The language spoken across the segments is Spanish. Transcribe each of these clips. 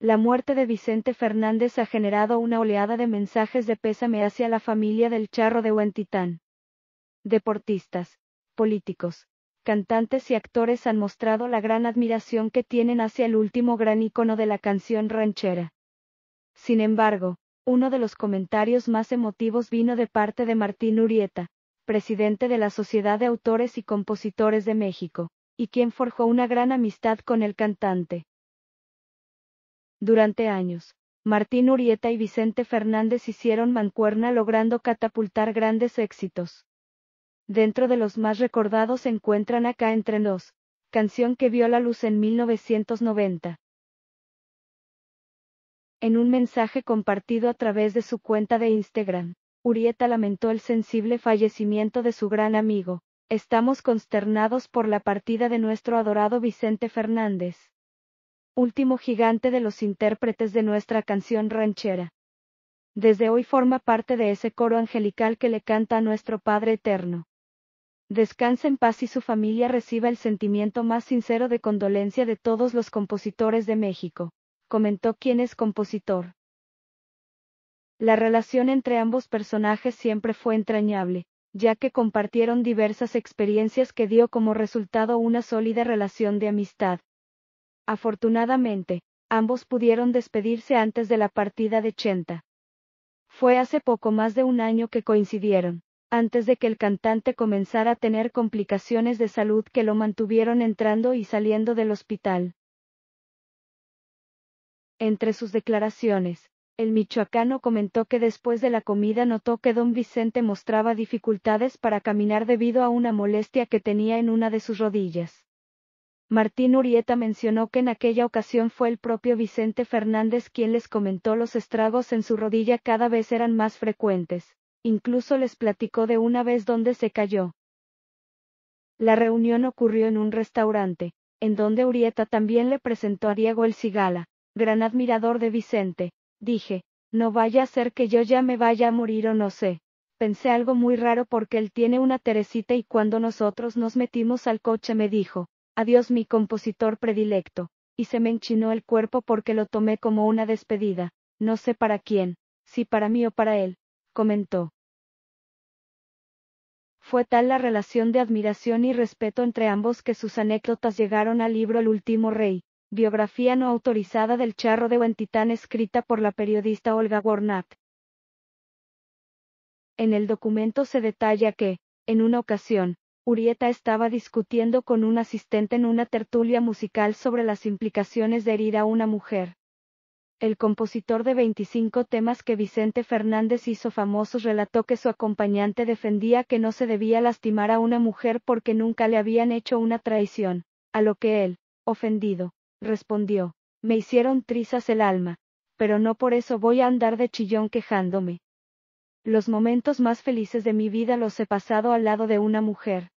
La muerte de Vicente Fernández ha generado una oleada de mensajes de pésame hacia la familia del charro de Huentitán. Deportistas, políticos, cantantes y actores han mostrado la gran admiración que tienen hacia el último gran ícono de la canción ranchera. Sin embargo, uno de los comentarios más emotivos vino de parte de Martín Urieta, presidente de la Sociedad de Autores y Compositores de México, y quien forjó una gran amistad con el cantante. Durante años, Martín Urieta y Vicente Fernández hicieron mancuerna logrando catapultar grandes éxitos. Dentro de los más recordados se encuentran Acá entre nos, canción que vio la luz en 1990. En un mensaje compartido a través de su cuenta de Instagram, Urieta lamentó el sensible fallecimiento de su gran amigo. Estamos consternados por la partida de nuestro adorado Vicente Fernández último gigante de los intérpretes de nuestra canción ranchera. Desde hoy forma parte de ese coro angelical que le canta a nuestro Padre Eterno. Descansa en paz y su familia reciba el sentimiento más sincero de condolencia de todos los compositores de México, comentó quien es compositor. La relación entre ambos personajes siempre fue entrañable, ya que compartieron diversas experiencias que dio como resultado una sólida relación de amistad. Afortunadamente, ambos pudieron despedirse antes de la partida de Chenta. Fue hace poco más de un año que coincidieron, antes de que el cantante comenzara a tener complicaciones de salud que lo mantuvieron entrando y saliendo del hospital. Entre sus declaraciones, el michoacano comentó que después de la comida notó que don Vicente mostraba dificultades para caminar debido a una molestia que tenía en una de sus rodillas. Martín Urieta mencionó que en aquella ocasión fue el propio Vicente Fernández quien les comentó los estragos en su rodilla cada vez eran más frecuentes. Incluso les platicó de una vez donde se cayó. La reunión ocurrió en un restaurante, en donde Urieta también le presentó a Diego El Cigala, gran admirador de Vicente. Dije, no vaya a ser que yo ya me vaya a morir o no sé. Pensé algo muy raro porque él tiene una Teresita y cuando nosotros nos metimos al coche me dijo, adiós mi compositor predilecto, y se me enchinó el cuerpo porque lo tomé como una despedida, no sé para quién, si para mí o para él, comentó. Fue tal la relación de admiración y respeto entre ambos que sus anécdotas llegaron al libro El último rey, biografía no autorizada del charro de Huentitán escrita por la periodista Olga Gornat. En el documento se detalla que, en una ocasión, Urieta estaba discutiendo con un asistente en una tertulia musical sobre las implicaciones de herir a una mujer. El compositor de 25 temas que Vicente Fernández hizo famosos relató que su acompañante defendía que no se debía lastimar a una mujer porque nunca le habían hecho una traición, a lo que él, ofendido, respondió, me hicieron trizas el alma, pero no por eso voy a andar de chillón quejándome. Los momentos más felices de mi vida los he pasado al lado de una mujer.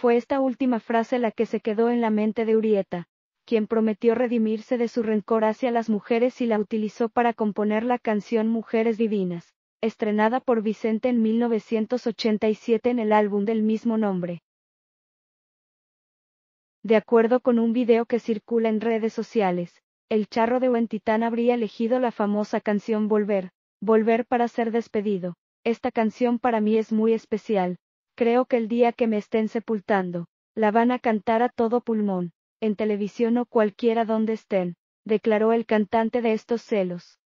Fue esta última frase la que se quedó en la mente de Urieta, quien prometió redimirse de su rencor hacia las mujeres y la utilizó para componer la canción Mujeres Divinas, estrenada por Vicente en 1987 en el álbum del mismo nombre. De acuerdo con un video que circula en redes sociales, el charro de Huentitán habría elegido la famosa canción Volver, Volver para ser despedido. Esta canción para mí es muy especial, Creo que el día que me estén sepultando, la van a cantar a todo pulmón, en televisión o cualquiera donde estén, declaró el cantante de estos celos.